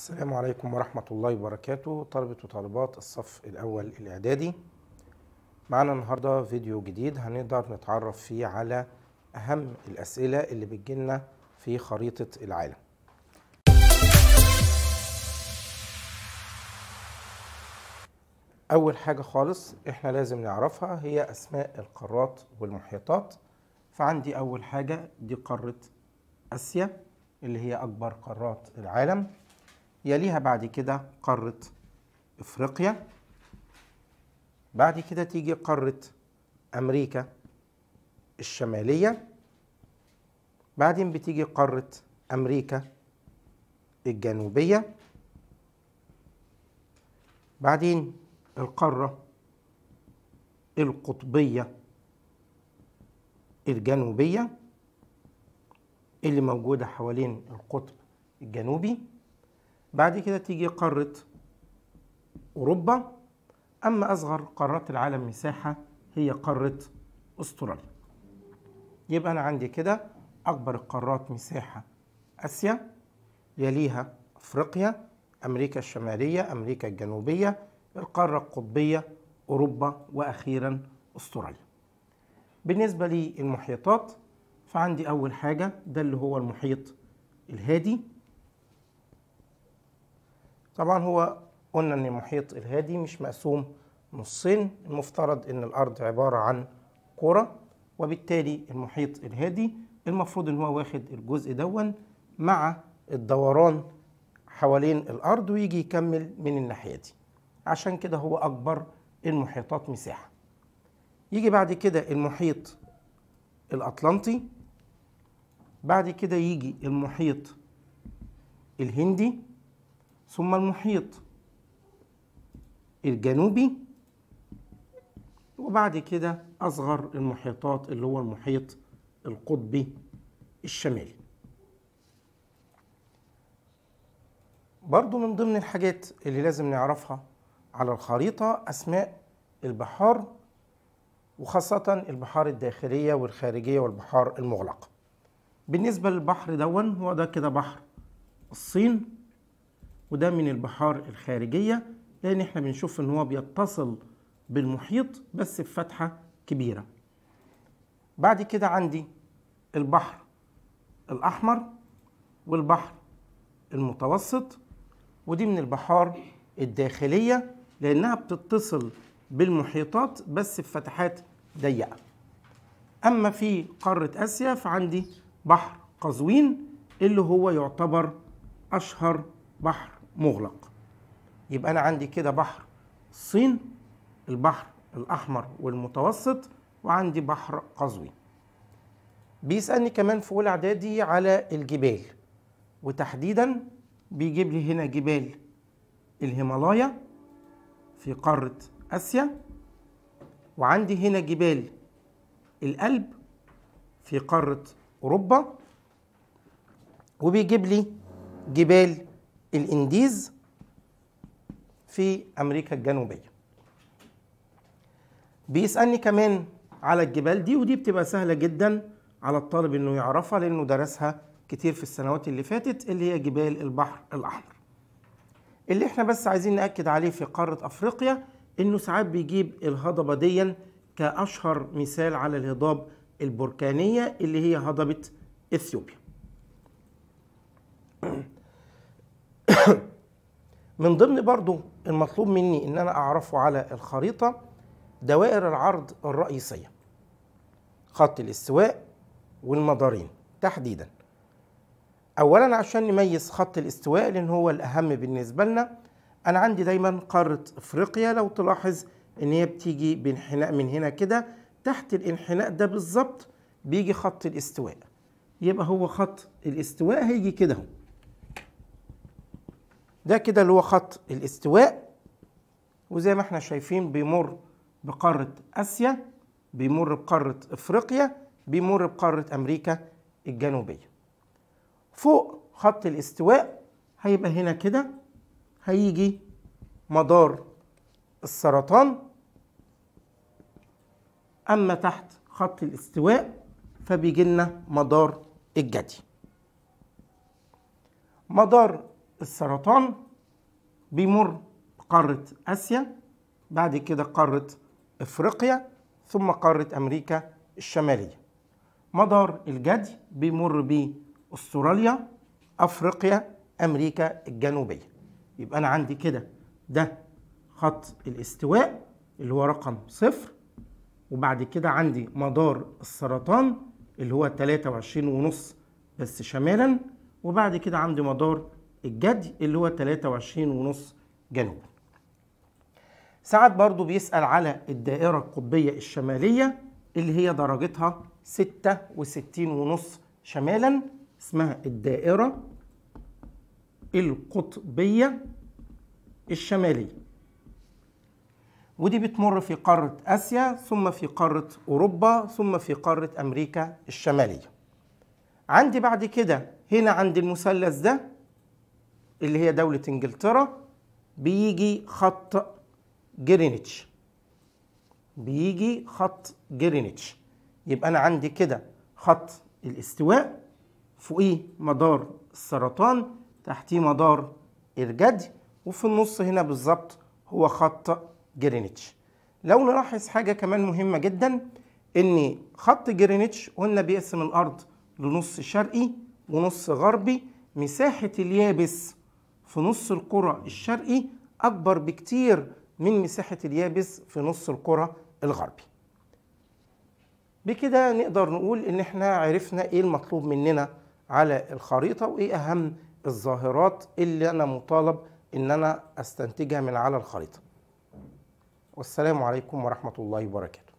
السلام عليكم ورحمة الله وبركاته طلبة وطالبات الصف الأول الإعدادي معنا النهاردة فيديو جديد هنقدر نتعرف فيه على أهم الأسئلة اللي بتجيلنا في خريطة العالم أول حاجة خالص إحنا لازم نعرفها هي أسماء القارات والمحيطات فعندي أول حاجة دي قارة آسيا اللي هي أكبر قارات العالم يليها بعد كده قارة إفريقيا بعد كده تيجي قارة أمريكا الشمالية بعدين بتيجي قارة أمريكا الجنوبية بعدين القارة القطبية الجنوبية اللي موجودة حوالين القطب الجنوبي بعد كده تيجي قارة أوروبا أما أصغر قارات العالم مساحة هي قارة أستراليا يبقى أنا عندي كده أكبر القارات مساحة آسيا يليها أفريقيا أمريكا الشمالية أمريكا الجنوبية القارة القطبية أوروبا وأخيرا أستراليا بالنسبة للمحيطات فعندي أول حاجة ده اللي هو المحيط الهادي طبعا هو قلنا ان المحيط الهادي مش مقسوم نصين المفترض ان الارض عباره عن كره وبالتالي المحيط الهادي المفروض ان هو واخد الجزء دون مع الدوران حوالين الارض ويجي يكمل من الناحيه دي عشان كده هو اكبر المحيطات مساحه يجي بعد كده المحيط الاطلنطي بعد كده يجي المحيط الهندي ثم المحيط الجنوبي وبعد كده أصغر المحيطات اللي هو المحيط القطبي الشمالي برضو من ضمن الحاجات اللي لازم نعرفها على الخريطة أسماء البحار وخاصة البحار الداخلية والخارجية والبحار المغلقة بالنسبة للبحر دون هو ده كده بحر الصين وده من البحار الخارجية لأن احنا بنشوف إن هو بيتصل بالمحيط بس بفتحة كبيرة بعد كده عندي البحر الأحمر والبحر المتوسط ودي من البحار الداخلية لأنها بتتصل بالمحيطات بس بفتحات ضيقة أما في قارة آسيا فعندي بحر قزوين اللي هو يعتبر أشهر بحر مغلق يبقى أنا عندي كده بحر الصين البحر الأحمر والمتوسط وعندي بحر قزوي بيسألني كمان في أولى إعدادي على الجبال وتحديدا بيجيب لي هنا جبال الهيمالايا في قارة آسيا وعندي هنا جبال الألب في قارة أوروبا وبيجيب لي جبال الانديز في امريكا الجنوبيه بيسالني كمان على الجبال دي ودي بتبقى سهله جدا على الطالب انه يعرفها لانه درسها كتير في السنوات اللي فاتت اللي هي جبال البحر الاحمر اللي احنا بس عايزين ناكد عليه في قاره افريقيا انه ساعات بيجيب الهضبه ديا كاشهر مثال على الهضاب البركانيه اللي هي هضبه اثيوبيا من ضمن برضو المطلوب مني ان انا اعرفه على الخريطه دوائر العرض الرئيسيه خط الاستواء والمدارين تحديدا اولا عشان نميز خط الاستواء لان هو الاهم بالنسبه لنا انا عندي دايما قاره افريقيا لو تلاحظ ان هي بتيجي بانحناء من هنا كده تحت الانحناء ده بالظبط بيجي خط الاستواء يبقى هو خط الاستواء هيجي كده اهو ده كده اللي هو خط الاستواء وزي ما احنا شايفين بيمر بقارة آسيا بيمر بقارة إفريقيا بيمر بقارة أمريكا الجنوبية فوق خط الاستواء هيبقى هنا كده هيجي مدار السرطان أما تحت خط الاستواء فبيجي لنا مدار الجدي مدار السرطان بيمر قارة آسيا بعد كده قارة إفريقيا ثم قارة أمريكا الشمالية مدار الجدي بيمر بأستراليا أفريقيا أمريكا الجنوبية يبقى أنا عندي كده ده خط الاستواء اللي هو رقم صفر وبعد كده عندي مدار السرطان اللي هو 23.5 بس شمالا وبعد كده عندي مدار الجدي اللي هو ونص جنوب سعد برضو بيسأل على الدائرة القطبية الشمالية اللي هي درجتها ونص شمالا اسمها الدائرة القطبية الشمالية ودي بتمر في قارة آسيا ثم في قارة أوروبا ثم في قارة أمريكا الشمالية عندي بعد كده هنا عند المثلث ده اللي هي دولة انجلترا بيجي خط جرينتش بيجي خط جرينتش يبقى انا عندي كده خط الاستواء فوقيه مدار السرطان تحتيه مدار الجدي وفي النص هنا بالظبط هو خط جرينتش لو نلاحظ حاجة كمان مهمة جدا ان خط جرينتش قلنا بيقسم الارض لنص شرقي ونص غربي مساحة اليابس في نص القرى الشرقي أكبر بكتير من مساحة اليابس في نص القرى الغربي بكده نقدر نقول إن احنا عرفنا إيه المطلوب مننا على الخريطة وإيه أهم الظاهرات اللي أنا مطالب إن أنا أستنتجها من على الخريطة والسلام عليكم ورحمة الله وبركاته